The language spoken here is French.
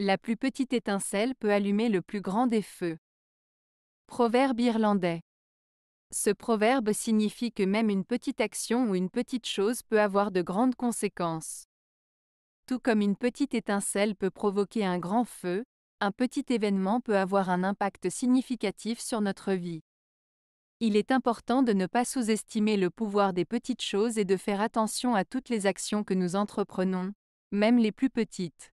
La plus petite étincelle peut allumer le plus grand des feux. Proverbe irlandais. Ce proverbe signifie que même une petite action ou une petite chose peut avoir de grandes conséquences. Tout comme une petite étincelle peut provoquer un grand feu, un petit événement peut avoir un impact significatif sur notre vie. Il est important de ne pas sous-estimer le pouvoir des petites choses et de faire attention à toutes les actions que nous entreprenons, même les plus petites.